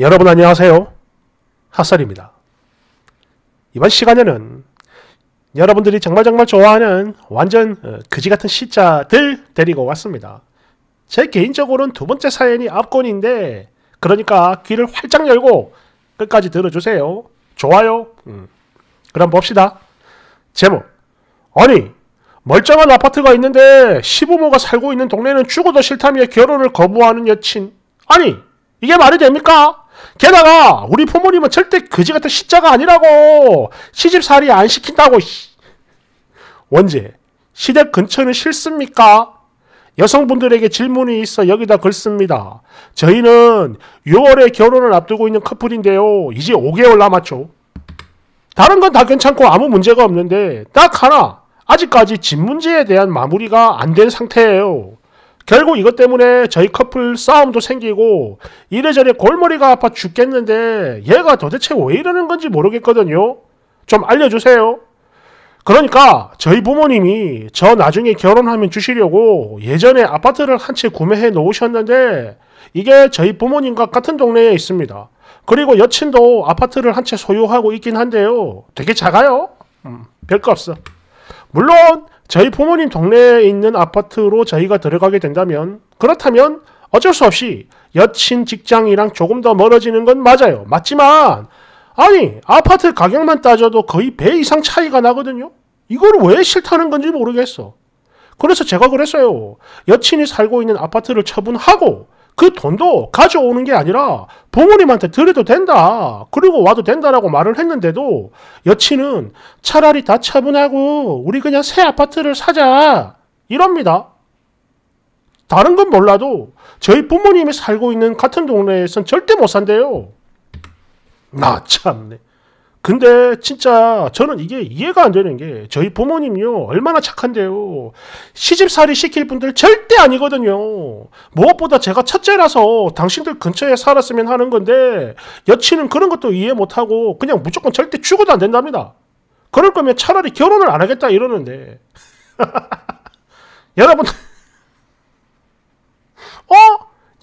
여러분 안녕하세요. 핫설입니다. 이번 시간에는 여러분들이 정말 정말 좋아하는 완전 어, 그지같은 시자들 데리고 왔습니다. 제 개인적으로는 두 번째 사연이 압권인데 그러니까 귀를 활짝 열고 끝까지 들어주세요. 좋아요. 음. 그럼 봅시다. 제목 아니 멀쩡한 아파트가 있는데 시부모가 살고 있는 동네는 죽어도 싫다며 결혼을 거부하는 여친 아니 이게 말이 됩니까? 게다가 우리 부모님은 절대 그지 같은 시자가 아니라고 시집살이 안 시킨다고 원제 시댁 근처는 싫습니까? 여성분들에게 질문이 있어 여기다 글 씁니다. 저희는 6월에 결혼을 앞두고 있는 커플인데요. 이제 5개월 남았죠. 다른 건 다 괜찮고 아무 문제가 없는데 딱 하나 아직까지 집 문제에 대한 마무리가 안 된 상태예요. 결국 이것 때문에 저희 커플 싸움도 생기고 이래저래 골머리가 아파 죽겠는데 얘가 도대체 왜 이러는 건지 모르겠거든요. 좀 알려주세요. 그러니까 저희 부모님이 저 나중에 결혼하면 주시려고 예전에 아파트를 한 채 구매해 놓으셨는데 이게 저희 부모님과 같은 동네에 있습니다. 그리고 여친도 아파트를 한 채 소유하고 있긴 한데요. 되게 작아요. 음, 별거 없어. 물론 저희 부모님 동네에 있는 아파트로 저희가 들어가게 된다면 그렇다면 어쩔 수 없이 여친 직장이랑 조금 더 멀어지는 건 맞아요. 맞지만 아니 아파트 가격만 따져도 거의 배 이상 차이가 나거든요. 이걸 왜 싫다는 건지 모르겠어. 그래서 제가 그랬어요. 여친이 살고 있는 아파트를 처분하고 그 돈도 가져오는 게 아니라 부모님한테 드려도 된다. 그리고 와도 된다라고 말을 했는데도 여친은 차라리 다 처분하고 우리 그냥 새 아파트를 사자. 이럽니다. 다른 건 몰라도 저희 부모님이 살고 있는 같은 동네에선 절대 못 산대요. 나 아, 참네. 근데 진짜 저는 이게 이해가 안 되는 게 저희 부모님요 얼마나 착한데요 시집살이 시킬 분들 절대 아니거든요 무엇보다 제가 첫째라서 당신들 근처에 살았으면 하는 건데 여친은 그런 것도 이해 못하고 그냥 무조건 절대 죽어도 안 된답니다 그럴 거면 차라리 결혼을 안 하겠다 이러는데 여러분 어?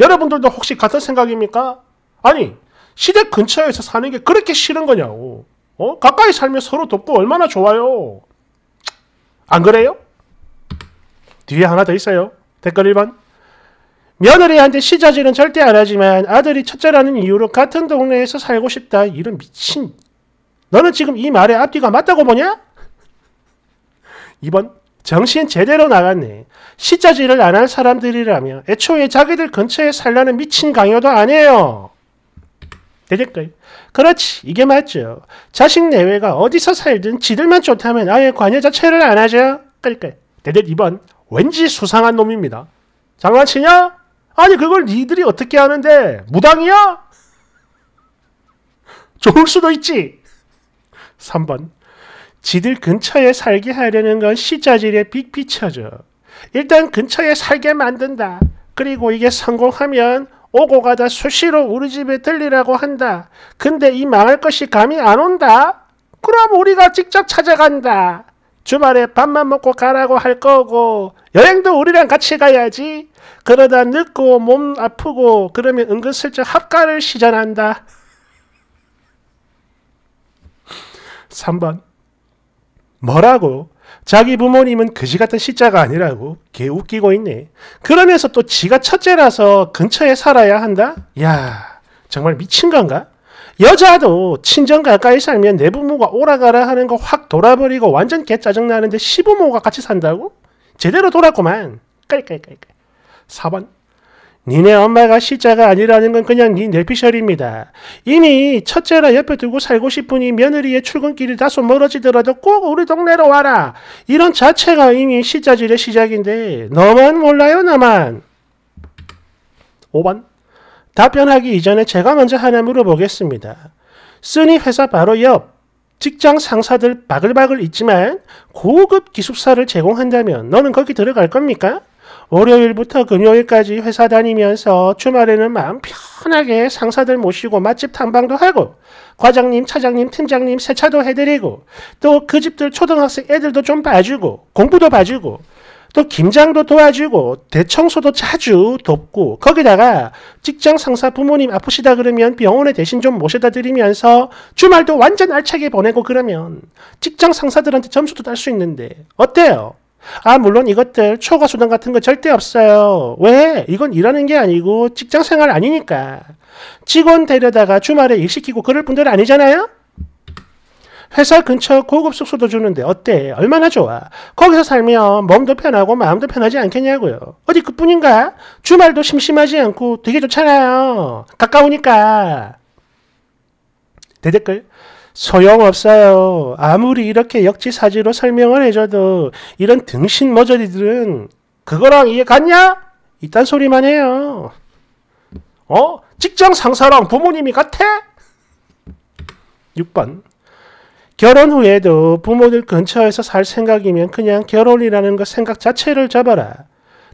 여러분들도 혹시 같은 생각입니까? 아니 시댁 근처에서 사는 게 그렇게 싫은 거냐고. 어? 가까이 살면 서로 돕고 얼마나 좋아요. 안 그래요? 뒤에 하나 더 있어요. 댓글 1번. 며느리한테 시자질은 절대 안 하지만 아들이 첫째라는 이유로 같은 동네에서 살고 싶다. 이런 미친. 너는 지금 이 말의 앞뒤가 맞다고 보냐? 2번. 정신 제대로 나갔네. 시자질을 안 할 사람들이라며 애초에 자기들 근처에 살라는 미친 강요도 아니에요. 되겠고요. 그렇지 이게 맞죠. 자식 내외가 어디서 살든 지들만 좋다면 아예 관여 자체를 안 하죠. 그러니까 대댓 2번 왠지 수상한 놈입니다. 장난치냐? 아니 그걸 니들이 어떻게 하는데 무당이야? 좋을 수도 있지. 3번 지들 근처에 살게 하려는 건 시자질의 빅피처죠. 일단 근처에 살게 만든다. 그리고 이게 성공하면 오고 가다 수시로 우리 집에 들리라고 한다. 근데 이 망할 것이 감이 안 온다. 그럼 우리가 직접 찾아간다. 주말에 밥만 먹고 가라고 할 거고 여행도 우리랑 같이 가야지. 그러다 늙고 몸 아프고 그러면 은근슬쩍 합가를 시전한다. 3번 뭐라고 자기 부모님은 그지 같은 시자가 아니라고 개 웃기고 있네. 그러면서 또 지가 첫째라서 근처에 살아야 한다? 야 정말 미친 건가? 여자도 친정 가까이 살면 내 부모가 오라가라 하는 거 확 돌아버리고 완전 개 짜증나는데 시부모가 같이 산다고? 제대로 돌았구만. 깔깔깔깔. 4번. 니네 엄마가 시자가 아니라는 건 그냥 니 뇌피셜입니다. 이미 첫째라 옆에 두고 살고 싶으니 며느리의 출근길이 다소 멀어지더라도 꼭 우리 동네로 와라. 이런 자체가 이미 시자질의 시작인데 너만 몰라요 나만. 5번 답변하기 이전에 제가 먼저 하나 물어보겠습니다. 쓰니 회사 바로 옆 직장 상사들 바글바글 있지만 고급 기숙사를 제공한다면 너는 거기 들어갈 겁니까? 월요일부터 금요일까지 회사 다니면서 주말에는 마음 편하게 상사들 모시고 맛집 탐방도 하고 과장님, 차장님, 팀장님 세차도 해드리고 또 그 집들 초등학생 애들도 좀 봐주고 공부도 봐주고 또 김장도 도와주고 대청소도 자주 돕고 거기다가 직장 상사 부모님 아프시다 그러면 병원에 대신 좀 모셔다 드리면서 주말도 완전 알차게 보내고 그러면 직장 상사들한테 점수도 딸 수 있는데 어때요? 아, 물론 이것들 초과 수당 같은 거 절대 없어요. 왜? 이건 일하는 게 아니고 직장 생활 아니니까. 직원 데려다가 주말에 일시키고 그럴 분들 아니잖아요? 회사 근처 고급 숙소도 주는데 어때? 얼마나 좋아? 거기서 살면 몸도 편하고 마음도 편하지 않겠냐고요. 어디 그뿐인가? 주말도 심심하지 않고 되게 좋잖아요. 가까우니까. 대댓글. 소용없어요. 아무리 이렇게 역지사지로 설명을 해줘도 이런 등신 모조리들은 그거랑 이해 같냐? 이딴 소리만 해요. 어? 직장 상사랑 부모님이 같아? 6번. 결혼 후에도 부모들 근처에서 살 생각이면 그냥 결혼이라는 거 생각 자체를 잡아라.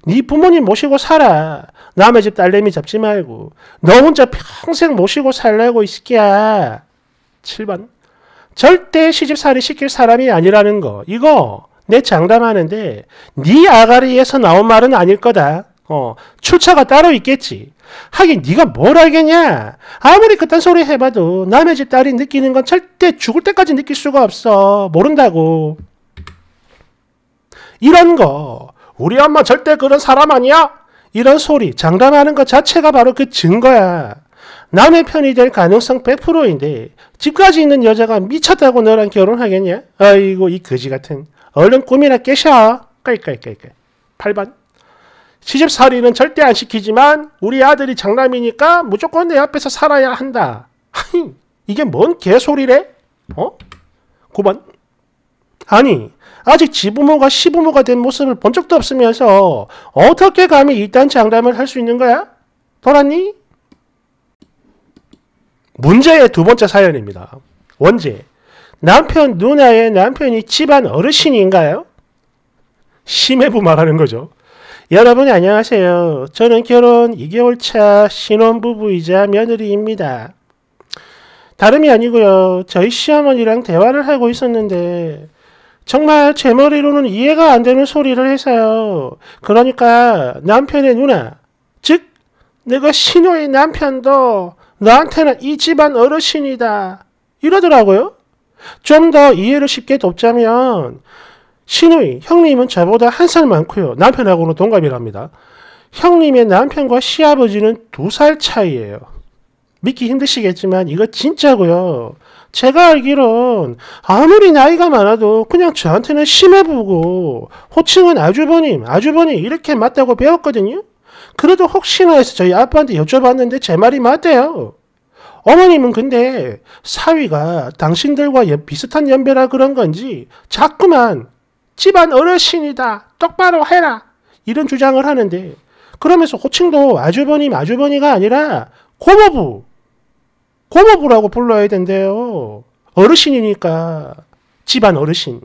네 부모님 모시고 살아. 남의 집 딸내미 잡지 말고. 너 혼자 평생 모시고 살라고 이 새끼야. 7번. 절대 시집살이 시킬 사람이 아니라는 거. 이거 내 장담하는데 네 아가리에서 나온 말은 아닐 거다. 어, 출처가 따로 있겠지. 하긴 네가 뭘 알겠냐? 아무리 그딴 소리 해봐도 남의 집 딸이 느끼는 건 절대 죽을 때까지 느낄 수가 없어. 모른다고. 이런 거 우리 엄마 절대 그런 사람 아니야? 이런 소리 장담하는 것 자체가 바로 그 증거야. 남의 편이 될 가능성 100%인데 집까지 있는 여자가 미쳤다고 너랑 결혼하겠냐? 아이고 이 거지 같은 얼른 꿈이나 깨셔 깔깔깔깔 8번 시집살이는 절대 안 시키지만 우리 아들이 장남이니까 무조건 내 앞에서 살아야 한다 아니 이게 뭔 개소리래? 어? 9번 아니 아직 지부모가 시부모가 된 모습을 본 적도 없으면서 어떻게 감히 이딴 장담을 할 수 있는 거야? 돌았니? 문제의 두 번째 사연입니다. 원제. 남편, 누나의 남편이 집안 어르신인가요? 심해부 말하는 거죠. 여러분 안녕하세요. 저는 결혼 2개월 차 신혼부부이자 며느리입니다. 다름이 아니고요. 저희 시어머니랑 대화를 하고 있었는데 정말 제 머리로는 이해가 안 되는 소리를 해서요. 그러니까 남편의 누나, 즉 내가 신호의 남편도 나한테는 이 집안 어르신이다. 이러더라고요. 좀 더 이해를 쉽게 돕자면 신우이 형님은 저보다 한 살 많고요. 남편하고는 동갑이랍니다. 형님의 남편과 시아버지는 두 살 차이예요. 믿기 힘드시겠지만 이거 진짜고요. 제가 알기론 아무리 나이가 많아도 그냥 저한테는 심해 보고 호칭은 아주버님, 아주버님 이렇게 맞다고 배웠거든요. 그래도 혹시나 해서 저희 아빠한테 여쭤봤는데 제 말이 맞대요. 어머님은 근데 사위가 당신들과 비슷한 연배라 그런 건지 자꾸만 집안 어르신이다. 똑바로 해라. 이런 주장을 하는데 그러면서 호칭도 아주버님, 아주버니가 아니라 고모부. 고모부라고 불러야 된대요. 어르신이니까. 집안 어르신.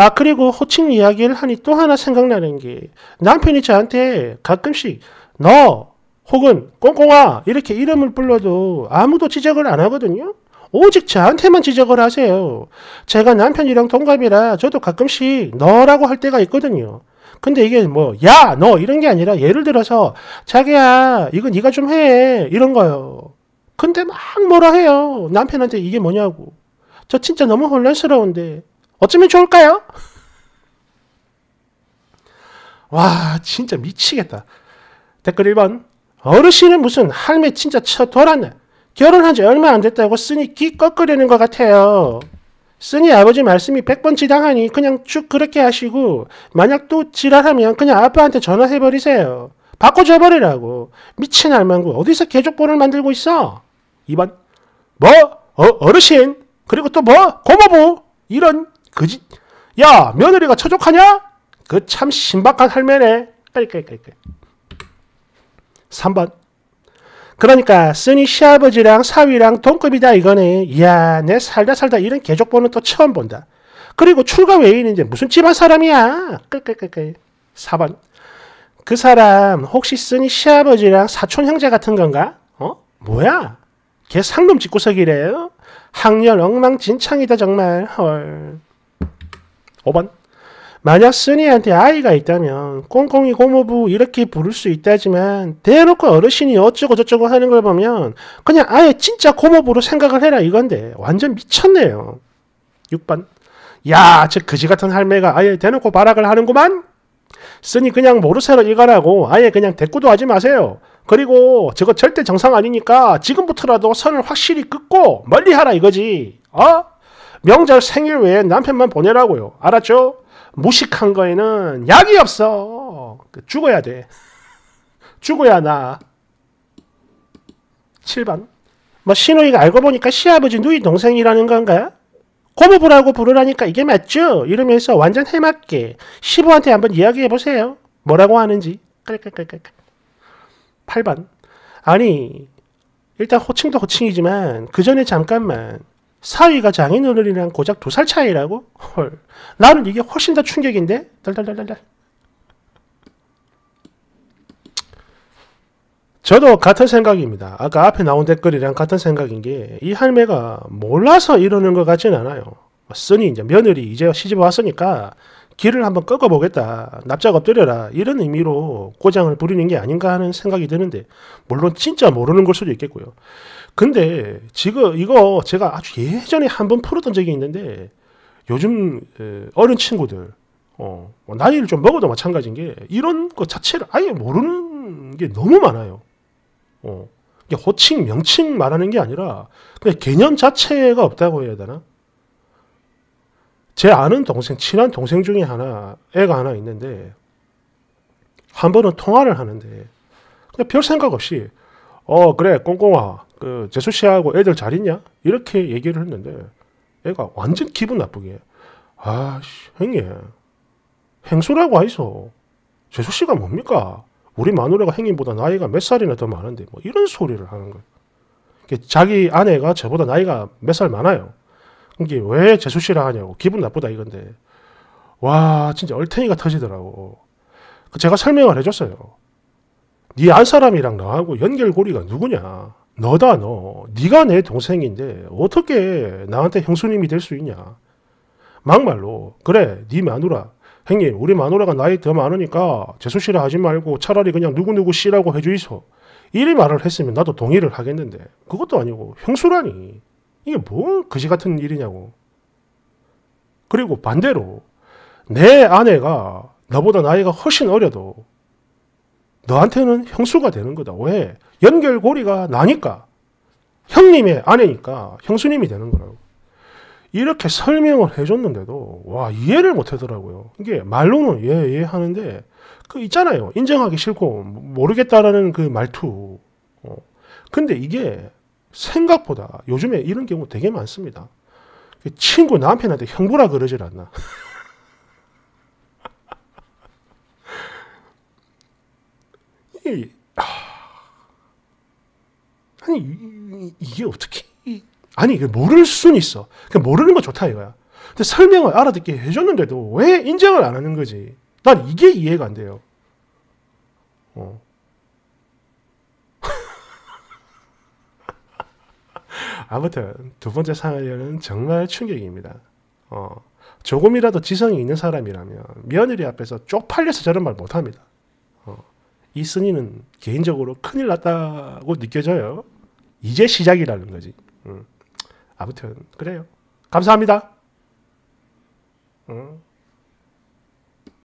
아, 그리고 호칭 이야기를 하니 또 하나 생각나는 게 남편이 저한테 가끔씩 너 혹은 꽁꽁아 이렇게 이름을 불러도 아무도 지적을 안 하거든요. 오직 저한테만 지적을 하세요. 제가 남편이랑 동갑이라 저도 가끔씩 너라고 할 때가 있거든요. 근데 이게 뭐, 야, 너, 이런 게 아니라 예를 들어서, 자기야, 이건 네가 좀 해. 이런 거요. 근데 막 뭐라 해요. 남편한테 이게 뭐냐고. 저 진짜 너무 혼란스러운데, 어쩌면 좋을까요? 와 진짜 미치겠다. 댓글 1번 어르신은 무슨 할매 진짜 쳐 돌았네. 결혼한 지 얼마 안 됐다고 쓰니 기꺼거리는 것 같아요. 쓰니 아버지 말씀이 100번 지당하니 그냥 쭉 그렇게 하시고 만약 또 지랄하면 그냥 아빠한테 전화해버리세요. 바꿔줘버리라고. 미친 알망구 어디서 개족보를 만들고 있어? 2번 뭐? 어, 어르신? 그리고 또 뭐? 고모부? 이런 그지? 야 며느리가 처족하냐? 그 참 신박한 할매네. 깔깔깔깔. 3번 그러니까 쓰니 시아버지랑 사위랑 동급이다 이거네. 이야 내 살다 살다 이런 개족보는 또 처음 본다. 그리고 출가 외인은 이 무슨 집안 사람이야. 끌끌끌끌. 4번 그 사람 혹시 쓰니 시아버지랑 사촌 형제 같은 건가? 어? 뭐야? 걔상놈짓구석이래요 학년 엉망진창이다 정말. 헐. 5번. 만약 스이한테 아이가 있다면 꽁꽁이 고모부 이렇게 부를 수 있다지만 대놓고 어르신이 어쩌고 저쩌고 하는 걸 보면 그냥 아예 진짜 고모부로 생각을 해라 이건데 완전 미쳤네요. 6번. 야, 저 그지 같은 할매가 아예 대놓고 발악을 하는구만? 쓰니 그냥 모르쇠로 일관라고 아예 그냥 대꾸도 하지 마세요. 그리고 저거 절대 정상 아니니까 지금부터라도 선을 확실히 긋고 멀리 하라 이거지. 어? 명절 생일 외에 남편만 보내라고요. 알았죠? 무식한 거에는 약이 없어. 그 죽어야 돼. 죽어야 나. 7번. 뭐 신우이가 알고 보니까 시아버지 누이 동생이라는 건가? 고모부라고 부르라니까 이게 맞죠? 이러면서 완전 해맞게 시부한테 한번 이야기해보세요. 뭐라고 하는지. 8번. 아니, 일단 호칭도 호칭이지만 그 전에 잠깐만 사위가 장인 어른이랑 고작 두 살 차이라고? 헐. 나는 이게 훨씬 더 충격인데? 달달달달달. 저도 같은 생각입니다. 아까 앞에 나온 댓글이랑 같은 생각인 게 이 할매가 몰라서 이러는 것 같진 않아요. 쓰니 이제 며느리 이제 시집 왔으니까 길을 한번 꺾어보겠다. 납작 엎드려라. 이런 의미로 고장을 부리는 게 아닌가 하는 생각이 드는데 물론 진짜 모르는 걸 수도 있겠고요. 근데 지금 이거 제가 아주 예전에 한 번 풀었던 적이 있는데 요즘 어린 친구들 어, 나이를 뭐 좀 먹어도 마찬가지인 게 이런 것 자체를 아예 모르는 게 너무 많아요. 어, 호칭, 명칭 말하는 게 아니라 그냥 개념 자체가 없다고 해야 되나? 제 아는 동생, 친한 동생 중에 하나, 애가 하나 있는데 한 번은 통화를 하는데 그냥 별 생각 없이 어 그래 꽁꽁아 그 재수 씨하고 애들 잘 있냐? 이렇게 얘기를 했는데 애가 완전 기분 나쁘게 아씨 형님 행수라고 하이소 재수 씨가 뭡니까? 우리 마누라가 형님보다 나이가 몇 살이나 더 많은데 뭐 이런 소리를 하는 거예요. 자기 아내가 저보다 나이가 몇 살 많아요. 그게왜 재수 씨라 하냐고 기분 나쁘다 이건데 와 진짜 얼탱이가 터지더라고. 그 제가 설명을 해줬어요. 네안 사람이랑 나하고 연결고리가 누구냐? 너다 너. 네가 내 동생인데 어떻게 나한테 형수님이 될 수 있냐. 막말로 그래 네 마누라 형님 우리 마누라가 나이 더 많으니까 재수 씨라 하지 말고 차라리 그냥 누구누구 씨라고 해주이소. 이리 말을 했으면 나도 동의를 하겠는데 그것도 아니고 형수라니 이게 뭔 그지 같은 일이냐고. 그리고 반대로 내 아내가 나보다 나이가 훨씬 어려도 너한테는 형수가 되는 거다. 왜? 연결고리가 나니까 형님의 아내니까 형수님이 되는 거라고. 이렇게 설명을 해줬는데도 와 이해를 못하더라고요. 이게 말로는 예예 예 하는데 그 있잖아요. 인정하기 싫고 모르겠다라는 그 말투. 어. 근데 이게 생각보다 요즘에 이런 경우 되게 많습니다. 그 친구 남편한테 형부라 그러질 않나. 이 아니 이게 어떻게 아니 이게 모를 순 있어. 그냥 그러니까 모르는 거 좋다 이거야. 근데 설명을 알아듣게 해줬는데도 왜 인정을 안 하는 거지? 난 이게 이해가 안 돼요. 어. 아무튼 두 번째 사연은 정말 충격입니다. 어. 조금이라도 지성이 있는 사람이라면 며느리 앞에서 쪽팔려서 저런 말 못합니다. 어. 이스님는 개인적으로 큰일 났다고 느껴져요. 이제 시작이라는 거지. 음. 아무튼 그래요. 감사합니다. 음.